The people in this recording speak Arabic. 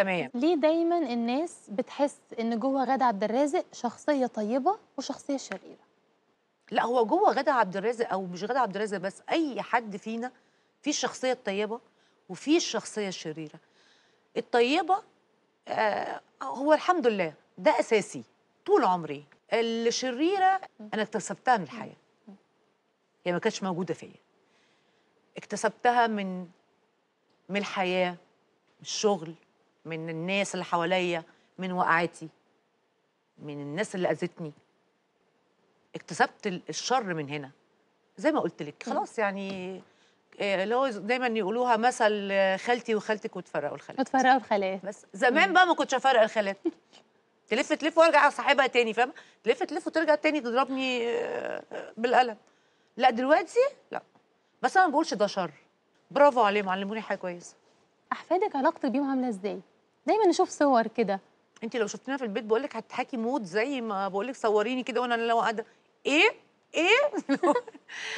تمام ليه دايما الناس بتحس ان جوه غادة عبد الرازق شخصيه طيبه وشخصيه شريره لا هو جوه غادة عبد الرازق او مش غادة عبد الرازق بس اي حد فينا في الشخصيه الطيبه وفي الشخصيه الشريره الطيبه آه هو الحمد لله ده اساسي طول عمري الشريره انا اكتسبتها من الحياه هي ما كانتش موجوده فيا اكتسبتها من من الحياه من الشغل من الناس اللي حواليا من وقعتي من الناس اللي اذتني اكتسبت الشر من هنا زي ما قلت لك خلاص يعني آه، اللي هو دايما يقولوها مثل آه، خالتي وخالتك وتفرقوا الخالات وتفرقوا الخالات بس زمان بقى ما كنتش افرق الخالات تلف تلف وارجع صاحبها تاني فاهمه تلف تلف وترجع تاني تضربني آه، بالقلم لا دلوقتي لا بس انا ما بقولش ده شر برافو عليهم علموني حاجه كويسه احفادك علاقتك بيهم عامله ازاي دايما نشوف صور كده انت لو شفتينا في البيت بقول لك هتحكي موت زي ما بقول لك صوريني كده وانا لو قاعده ايه ايه